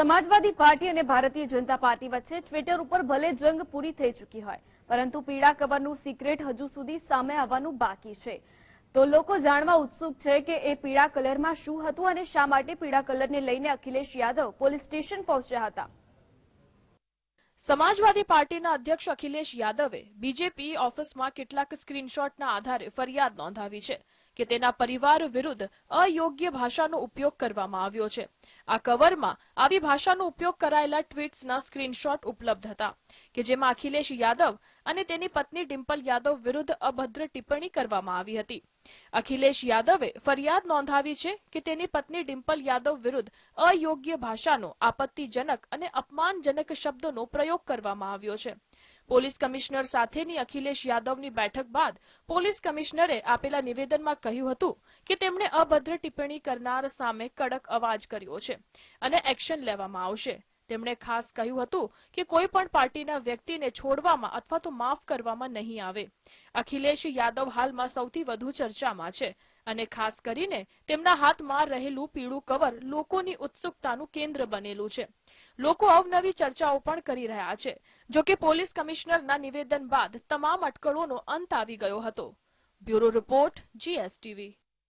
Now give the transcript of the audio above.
સમાજવાદી party અને ભારતીય જનતા party વચ્ચે ટ્વિટર ઉપર ભલે જંગ પૂરી થઈ ચૂકી હોય પરંતુ પીળા કવરનું સિક્રેટ હજુ સુધી સામે આવવાનું બાકી છે તો લોકો જાણવા ઉત્સુક છે કે એ પીળા કલરમાં શું હતું અને શા માટે પીળા કલરને લઈને અખિલેશ યાદવ પોલીસ સ્ટેશન પહોંચ્યા હતા સમાજવાદી પાર્ટીના અધ્યક્ષ અખિલેશ યાદવે બીજેપી ઓફિસમાં કેટલાક સ્ક્રીનશોટના આધારે ફરિયાદ નોંધાવી છે કે તેના પરિવાર વિરુદ્ધ અયોગ્ય ભાષાનો ઉપયોગ કરવામાં આવ્યો છે આ કવરમાં આવી ભાષાનો ઉપયોગ કરાયેલા ટ્વીટ્સના સ્ક્રીનશોટ ઉપલબ્ધ હતા કે જેમાં અખિલેશ યાદવ અને તેની પત્ની ડિમ્પલ યાદવ વિરુદ્ધ અભદ્ર ટિપ્પણી કરવામાં આવી હતી અખિલેશ યાદવે ફરિયાદ નોંધાવી છે કે તેની પત્ની ડિમ્પલ યાદવ વિરુદ્ધ અયોગ્ય ભાષાનો આપત્તિજનક અને અપમાનજનક શબ્દોનો પ્રયોગ કરવામાં આવ્યો છે પોલીસ કમિશનર સાથેની અખિલેશ યાદવની બેઠક બાદ પોલીસ કમિશનરે આપેલા નિવેદનમાં કહ્યું હતું કે તેમણે અભદ્ર ટિપ્પણી કરનાર સામે કડક અવાજ કર્યો છે અને એક્શન લેવામાં આવશે તેમણે ખાસ કહ્યું હતું કે કોઈ પણ પાર્ટીના વ્યક્તિને છોડવામાં અથવા તો માફ કરવામાં નહીં આવે અખિલેશ યાદવ હાલમાં સૌથી વધુ ચર્ચામાં છે અને ખાસ કરીને તેમના હાથમાં રહેલું પીળું કવર લોકોની ઉત્સુકતાનું કેન્દ્ર બનેલું છે લોકો અવનવી ચર્ચાઓ પણ કરી રહ્યા છે જો કે પોલીસ કમિશનરના નિવેદન બાદ તમામ અટકળોનો અંત આવી ગયો હતો બ્યુરો રિપોર્ટ જીએસટીવી